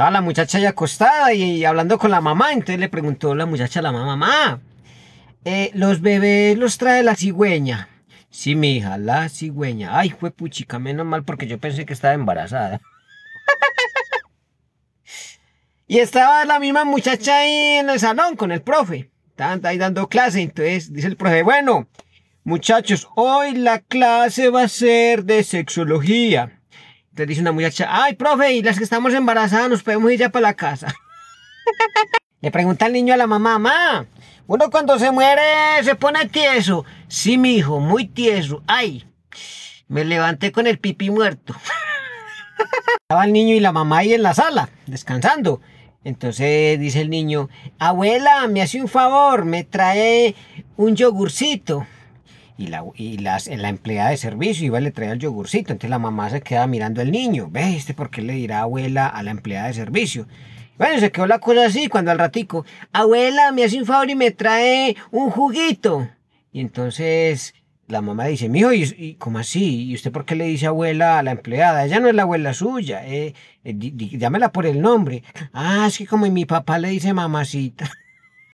Estaba la muchacha ya acostada y, hablando con la mamá, entonces le preguntó la muchacha a la mamá, mamá, eh, los bebés los trae la cigüeña. Sí, mi hija, la cigüeña. Ay, fue puchica, menos mal porque yo pensé que estaba embarazada. y estaba la misma muchacha ahí en el salón con el profe. Estaban ahí dando clase, entonces dice el profe, bueno, muchachos, hoy la clase va a ser de sexología. Le dice una muchacha, ay, profe, y las que estamos embarazadas nos podemos ir ya para la casa. Le pregunta el niño a la mamá, mamá, uno cuando se muere se pone tieso. Sí, mi hijo, muy tieso. Ay, me levanté con el pipí muerto. Estaba el niño y la mamá ahí en la sala, descansando. Entonces dice el niño, abuela, me hace un favor, me trae un yogurcito y la, las, la empleada de servicio iba y le traía el yogurcito. Entonces la mamá se queda mirando al niño. ve ¿Este por qué le dirá abuela a la empleada de servicio? Bueno, se quedó la cosa así cuando al ratico, abuela, me hace un favor y me trae un juguito. Y entonces la mamá dice, mijo, ¿y, y cómo así? ¿Y usted por qué le dice abuela a la empleada? Ella no es la abuela suya, eh, llámela eh, por el nombre. Ah, es que como mi papá le dice mamacita.